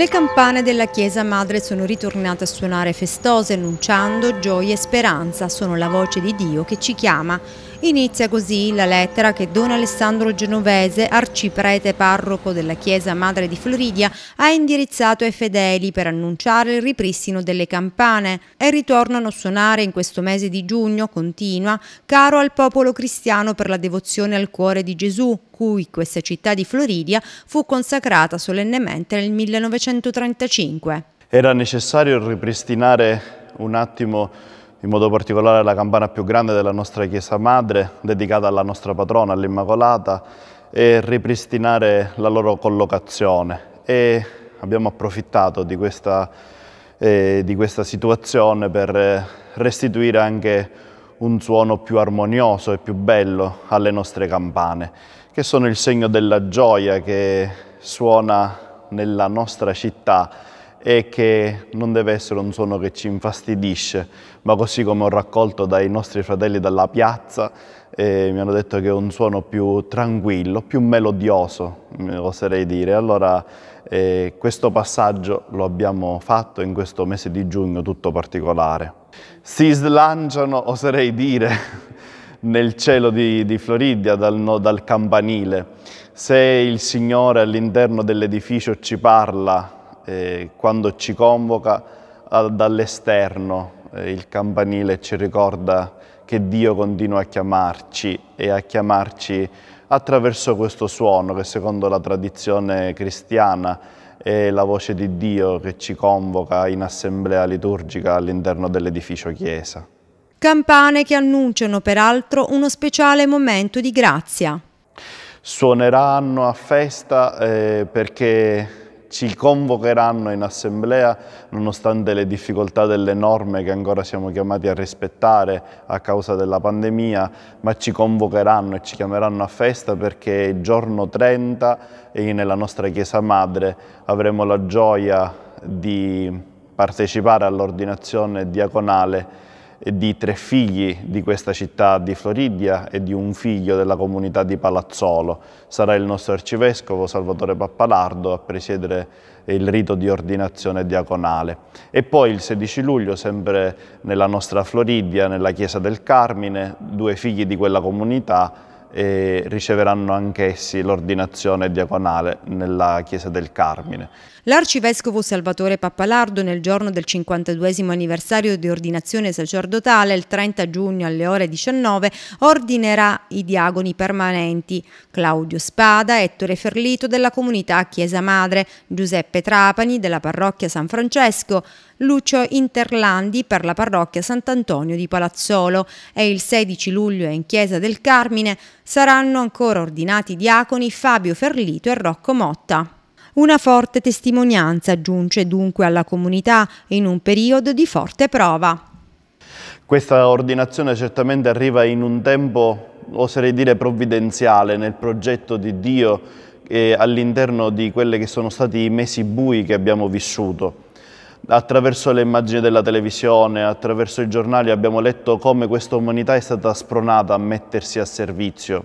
Le campane della Chiesa Madre sono ritornate a suonare festose annunciando gioia e speranza, sono la voce di Dio che ci chiama. Inizia così la lettera che Don Alessandro Genovese, arciprete parroco della Chiesa Madre di Floridia, ha indirizzato ai fedeli per annunciare il ripristino delle campane e ritornano a suonare in questo mese di giugno, continua, caro al popolo cristiano per la devozione al cuore di Gesù, cui questa città di Floridia fu consacrata solennemente nel 1935. Era necessario ripristinare un attimo in modo particolare la campana più grande della nostra chiesa madre, dedicata alla nostra patrona, all'Immacolata, e ripristinare la loro collocazione. E abbiamo approfittato di questa, eh, di questa situazione per eh, restituire anche un suono più armonioso e più bello alle nostre campane, che sono il segno della gioia che suona nella nostra città e che non deve essere un suono che ci infastidisce, ma così come ho raccolto dai nostri fratelli dalla piazza, eh, mi hanno detto che è un suono più tranquillo, più melodioso, eh, oserei dire. Allora eh, questo passaggio lo abbiamo fatto in questo mese di giugno tutto particolare. Si slanciano, oserei dire, nel cielo di, di Floridia dal, no, dal campanile. Se il Signore all'interno dell'edificio ci parla, eh, quando ci convoca dall'esterno eh, il campanile ci ricorda che Dio continua a chiamarci e a chiamarci attraverso questo suono che secondo la tradizione cristiana è la voce di Dio che ci convoca in assemblea liturgica all'interno dell'edificio chiesa. Campane che annunciano peraltro uno speciale momento di grazia. Suoneranno a festa eh, perché ci convocheranno in assemblea nonostante le difficoltà delle norme che ancora siamo chiamati a rispettare a causa della pandemia, ma ci convocheranno e ci chiameranno a festa perché è giorno 30 e nella nostra Chiesa Madre avremo la gioia di partecipare all'ordinazione diaconale di tre figli di questa città di Floridia e di un figlio della comunità di Palazzolo. Sarà il nostro arcivescovo Salvatore Pappalardo a presiedere il rito di ordinazione diaconale. E poi il 16 luglio, sempre nella nostra Floridia, nella chiesa del Carmine, due figli di quella comunità e riceveranno anch'essi l'ordinazione diaconale nella chiesa del Carmine. L'arcivescovo Salvatore Pappalardo nel giorno del 52 anniversario di ordinazione sacerdotale, il 30 giugno alle ore 19, ordinerà i diagoni permanenti Claudio Spada, Ettore Ferlito della comunità Chiesa Madre, Giuseppe Trapani della parrocchia San Francesco, Lucio Interlandi per la parrocchia Sant'Antonio di Palazzolo e il 16 luglio in Chiesa del Carmine saranno ancora ordinati diaconi Fabio Ferlito e Rocco Motta. Una forte testimonianza giunge dunque alla comunità in un periodo di forte prova. Questa ordinazione certamente arriva in un tempo, oserei dire, provvidenziale nel progetto di Dio all'interno di quelli che sono stati i mesi bui che abbiamo vissuto attraverso le immagini della televisione, attraverso i giornali abbiamo letto come questa umanità è stata spronata a mettersi a servizio.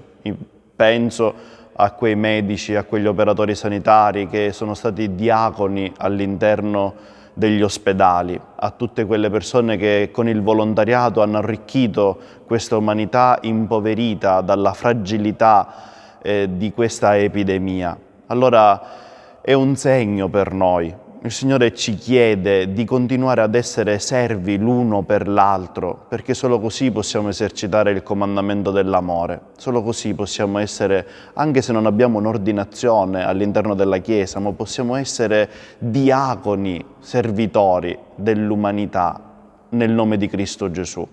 Penso a quei medici, a quegli operatori sanitari che sono stati diaconi all'interno degli ospedali, a tutte quelle persone che con il volontariato hanno arricchito questa umanità impoverita dalla fragilità eh, di questa epidemia. Allora è un segno per noi, il Signore ci chiede di continuare ad essere servi l'uno per l'altro, perché solo così possiamo esercitare il comandamento dell'amore, solo così possiamo essere, anche se non abbiamo un'ordinazione all'interno della Chiesa, ma possiamo essere diaconi, servitori dell'umanità nel nome di Cristo Gesù.